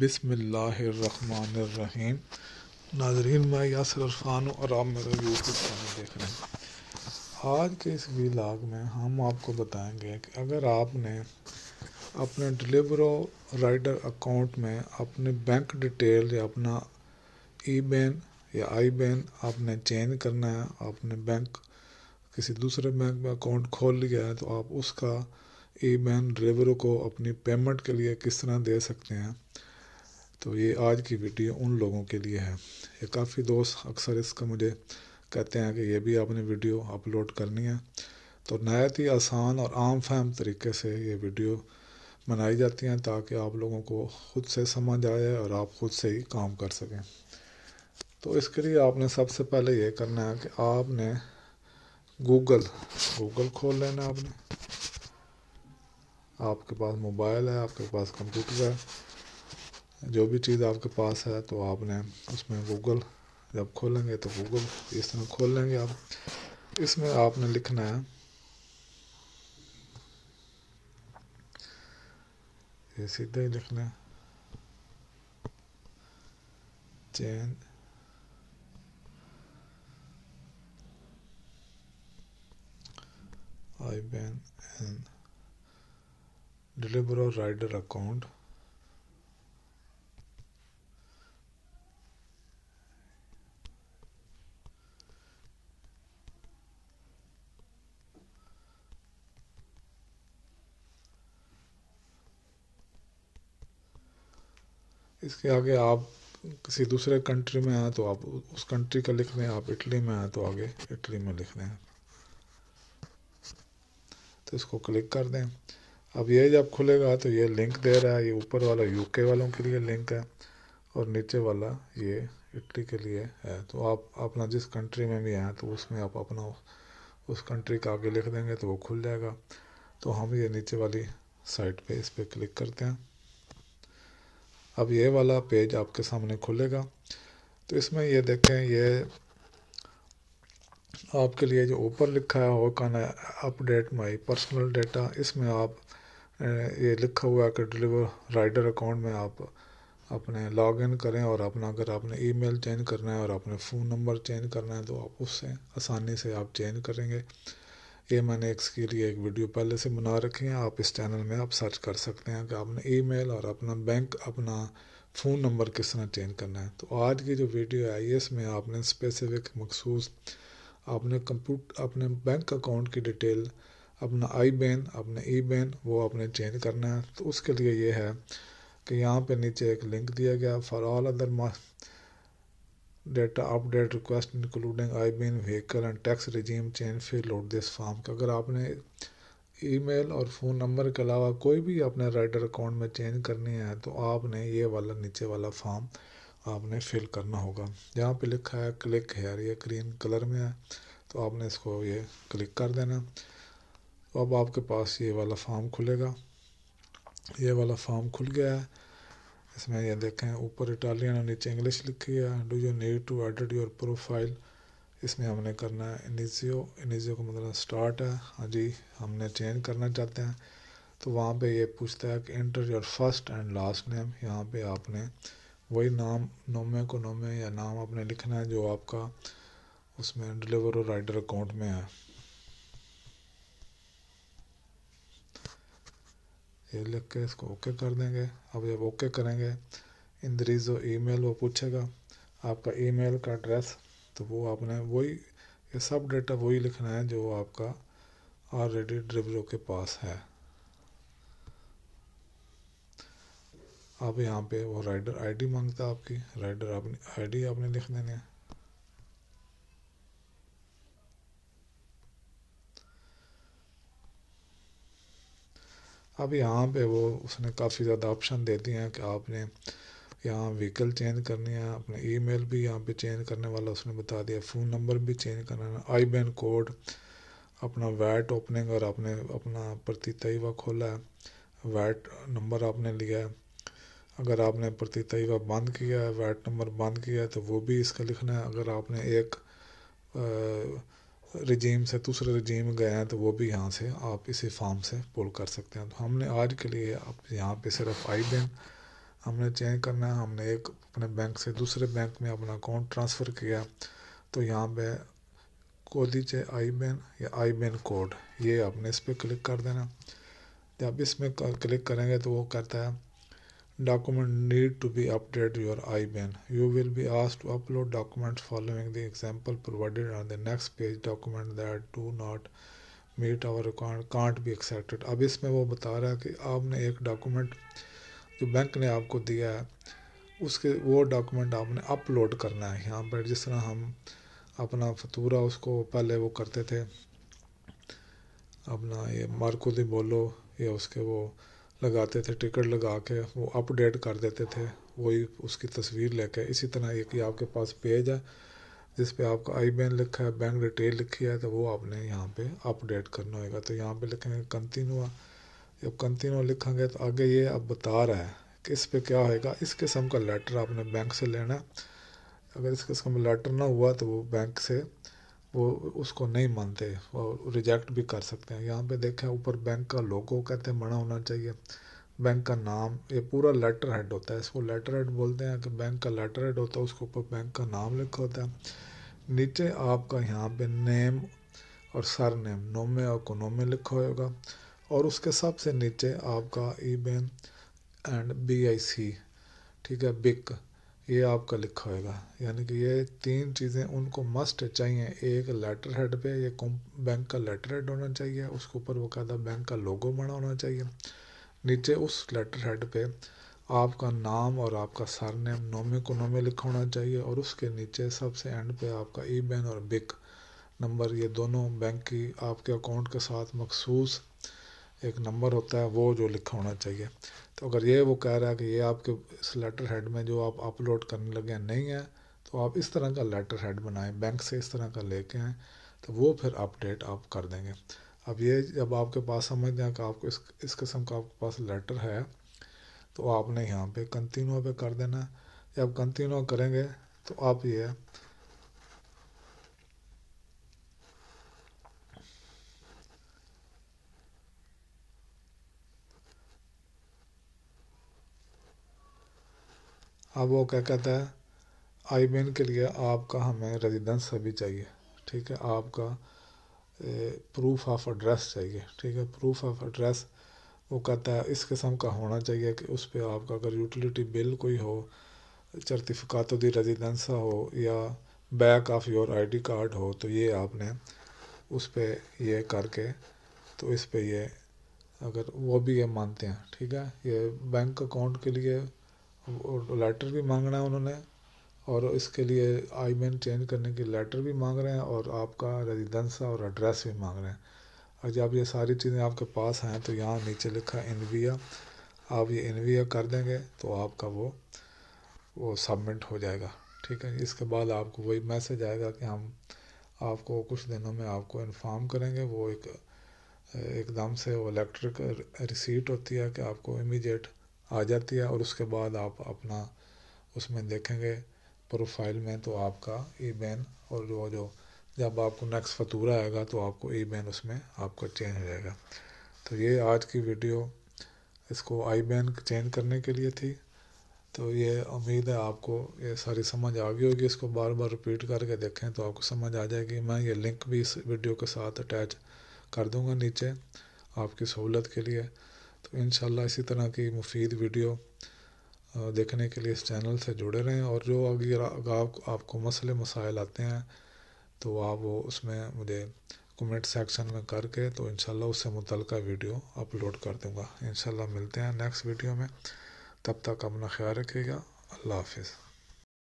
बिसमीम नाजरीन मैं यासर अरफान और आप मेरा यूट्यूब चैनल देख रहे हैं आज के इस विलाग में हम आपको बताएंगे कि अगर आपने अपने डिलीवरो राइडर अकाउंट में अपने बैंक डिटेल या अपना ई बैन या आई बैन आपने चेंज करना है आपने बैंक किसी दूसरे बैंक में अकाउंट खोल लिया है तो आप उसका ई बैन ड्राइवरों को अपनी पेमेंट के लिए किस तरह दे सकते हैं तो ये आज की वीडियो उन लोगों के लिए है ये काफ़ी दोस्त अक्सर इसका मुझे कहते हैं कि ये भी आपने वीडियो अपलोड करनी है तो नहायत ही आसान और आम फहम तरीके से ये वीडियो बनाई जाती हैं ताकि आप लोगों को ख़ुद से समझ आए और आप ख़ुद से ही काम कर सकें तो इसके लिए आपने सबसे पहले ये करना है कि आपने गूगल गूगल खोल लेना आपने आपके पास मोबाइल है आपके पास कंप्यूटर है जो भी चीज़ आपके पास है तो आपने उसमें गूगल जब खोलेंगे तो गूगल इस तरह खोल लेंगे आप इसमें आपने लिखना है ये सीधा ही लिखना है change IBAN and deliver rider account इसके आगे आप किसी दूसरे कंट्री में हैं तो आप उस कंट्री का लिख लें आप इटली में हैं तो आगे इटली में लिख लें तो इसको क्लिक कर दें अब ये जब खुलेगा तो ये लिंक दे रहा है ये ऊपर वाला यूके वालों के लिए लिंक है और नीचे वाला ये इटली के लिए है तो आप अपना जिस कंट्री में भी हैं तो उसमें आप अपना उस कंट्री का आगे लिख देंगे तो वो खुल जाएगा तो हम ये नीचे वाली साइट पे इस पर क्लिक करते हैं अब ये वाला पेज आपके सामने खुलेगा तो इसमें ये देखें ये आपके लिए जो ऊपर लिखा है वो कहना अपडेट माय पर्सनल डेटा इसमें आप ये लिखा हुआ है कि डिलीवर राइडर अकाउंट में आप अपने लॉग इन करें और अपना अगर आपने ईमेल चेंज करना है और अपने फ़ोन नंबर चेंज करना है तो आप उससे आसानी से आप चेंज करेंगे ये मैंने एक्स के लिए एक वीडियो पहले से बना रखी है आप इस चैनल में आप सर्च कर सकते हैं कि आपने ईमेल और अपना बैंक अपना फ़ोन नंबर किस तरह चेंज करना है तो आज की जो वीडियो है इसमें आपने स्पेसिफिक मखसूस अपने कंप्यूट अपने बैंक अकाउंट की डिटेल अपना आई बैन अपने ई बैन वो आपने चेंज करना है तो उसके लिए ये है कि यहाँ पे नीचे एक लिंक दिया गया for all other data update request including I B vehicle and tax regime change फिर लोड दिस फॉर्म का अगर आपने ईमेल और फ़ोन नंबर के अलावा कोई भी अपने राइडर अकाउंट में चेंज करनी है तो आपने ये वाला नीचे वाला फॉर्म आपने फिल करना होगा यहाँ पे लिखा है क्लिक हेयर ये ग्रीन कलर में है तो आपने इसको ये क्लिक कर देना तो अब आपके पास ये वाला फॉर्म खुलेगा ये वाला फॉर्म खुल गया है इसमें ये देखें ऊपर इटालियन और नीचे इंग्लिश लिखी है do you need to edit your profile इसमें हमने करना है इनिजियो इनिजियो का मतलब स्टार्ट है हाँ जी हमने चेंज करना चाहते हैं तो वहाँ पे ये पूछता है कि enter your first and last name यहाँ पे आपने वही नाम नोमे को नोमे या नाम आपने लिखना है जो आपका उसमें डिलीवर और राइडर अकाउंट में है ये लिख के इसको ओके कर देंगे अब जब ओके करेंगे इन ई मेल वो पूछेगा आपका ईमेल का एड्रेस तो वो आपने वही ये सब डेटा वही लिखना है जो आपका ऑलरेडी ड्रिवरो के पास है अब यहाँ पे वो राइडर आईडी मांगता है आपकी राइडर आपने आईडी आपने लिख देनी है अब यहाँ पे वो उसने काफ़ी ज़्यादा ऑप्शन दे दिए हैं कि आपने यहाँ व्हीकल चेंज करनी है अपने ईमेल भी यहाँ पे चेंज करने वाला उसने बता दिया फ़ोन नंबर भी चेंज करना है आई बैन कोड अपना वैट ओपनिंग और आपने अपना प्रतितईवा खोला है वैट नंबर आपने लिया है अगर आपने प्रतितईवा बंद किया है वैट नंबर बंद किया है तो वो भी इसका लिखना है अगर आपने एक आ, रिजीम से दूसरे रिजीम गए हैं तो वो भी यहाँ से आप इसी फार्म से पुल कर सकते हैं तो हमने आज के लिए आप यहाँ पे सिर्फ आई बैन हमने चेंज करना है हमने एक अपने बैंक से दूसरे बैंक में अपना अकाउंट ट्रांसफ़र किया तो यहाँ पे कोदीचे आई बैन या आई बैन कोड ये आपने इस पर क्लिक कर देना जब इसमें क्लिक करेंगे तो वो करता है Document need to be updated your IBAN. You will be asked to upload documents following the example provided on the next page. Document that do not meet our requirement can't be accepted. अब इसमें वो बता रहा है कि आपने एक document जो bank ने आपको दिया है उसके वो डॉक्यूमेंट आपने अपलोड करना है यहाँ पर जिस तरह हम अपना फतूरा उसको पहले वो करते थे अपना ये मार्को बोलो या उसके वो लगाते थे टिकट लगा के वो अपडेट कर देते थे वही उसकी तस्वीर लेके इसी तरह एक ये आपके पास पेज है जिस पे आपका आई बैन लिखा है बैंक डिटेल लिखी है तो वो आपने यहाँ पे अपडेट करना होगा तो यहाँ पे लिखेंगे कंटिन्यू जब कंटिन्यू लिखेंगे तो आगे ये अब बता रहा है कि इस पर क्या होएगा इस किस्म का लेटर आपने बैंक से लेना है अगर इस किस्म का लेटर ना हुआ तो वो बैंक से वो उसको नहीं मानते और रिजेक्ट भी कर सकते हैं यहाँ पे देखें ऊपर बैंक का लोगो कहते हैं बना होना चाहिए बैंक का नाम ये पूरा लेटर हेड होता है इसको लेटर हेड बोलते हैं कि बैंक का लेटर हेड होता है उसके ऊपर बैंक का नाम लिखा होता है नीचे आपका यहाँ पे नेम और सर नेम नोमे और कोनोमे लिखा होगा और उसके सबसे नीचे आपका IBAN and B I C ठीक है बिक ये आपका लिखा होगा यानी कि ये तीन चीज़ें उनको मस्ट चाहिए एक लेटर हेड पे ये बैंक का लेटर हेड होना चाहिए उसके ऊपर बकायदा बैंक का लोगो बना होना चाहिए नीचे उस लेटर हेड पे आपका नाम और आपका सरनेम नोमे को नोमे लिखा होना चाहिए और उसके नीचे सबसे एंड पे आपका ई बैन और बिक नंबर ये दोनों बैंक की आपके अकाउंट के साथ मखसूस एक नंबर होता है वो जो लिखा होना चाहिए तो अगर ये वो कह रहा है कि ये आपके इस लेटर हेड में जो आप अपलोड करने लगे हैं नहीं है तो आप इस तरह का लेटर हेड बनाएं बैंक से इस तरह का लेके आएँ तो वो फिर अपडेट आप कर देंगे अब ये जब आपके पास समझ जाए कि आपको इस इस किस्म का आपके पास लेटर है तो आपने यहाँ पे कंटिन्यू पे कर देना जब कंटिन्यू करेंगे तो आप ये अब वो क्या कहता है आई बेन के लिए आपका हमें रेजिडेंस अभी चाहिए ठीक है आपका प्रूफ ऑफ एड्रेस चाहिए ठीक है प्रूफ ऑफ एड्रेस वो कहता है इस किस्म का होना चाहिए कि उस पर आपका अगर यूटिलिटी बिल कोई हो सर्टिफिकात दी रेजिडेंस हो या back of your ID card हो तो ये आपने उस पर ये करके तो इस पर ये अगर वो भी ये मानते हैं ठीक है ये बैंक अकाउंट के लिए लेटर भी मांगना है उन्होंने और इसके लिए आई मैन चेंज करने की लेटर भी मांग रहे हैं और आपका रेजिडेंस और एड्रेस भी मांग रहे हैं और जब ये सारी चीज़ें आपके पास हैं तो यहाँ नीचे लिखा इनविया आप ये इनविया कर देंगे तो आपका वो वो सबमिट हो जाएगा ठीक है इसके बाद आपको वही मैसेज आएगा कि हम आपको कुछ दिनों में आपको इन्फॉर्म करेंगे वो एक एकदम से वो इलेक्ट्रिक रिसीट होती है कि आपको इमीडिएट आ जाती है और उसके बाद आप अपना उसमें देखेंगे प्रोफाइल में तो आपका ई बैन और जो जो जब आपको नेक्स्ट फतूरा आएगा तो आपको ई बैन उसमें आपका चेंज हो जाएगा तो ये आज की वीडियो इसको आई बैन चेंज करने के लिए थी तो ये उम्मीद है आपको ये सारी समझ आ गई होगी इसको बार बार रिपीट करके देखें तो आपको समझ आ जाएगी मैं ये लिंक भी इस वीडियो के साथ अटैच कर दूंगा नीचे आपकी सहूलत के लिए तो इन इसी तरह की मुफीद वीडियो देखने के लिए इस चैनल से जुड़े रहें और जो अगर आप, आपको मसले मसाइल आते हैं तो आप वो उसमें मुझे कमेंट सेक्शन में करके तो इन उससे मुतल वीडियो अपलोड कर दूँगा इन मिलते हैं नेक्स्ट वीडियो में तब तक अपना ख्याल रखिएगा अल्लाह हाफिज़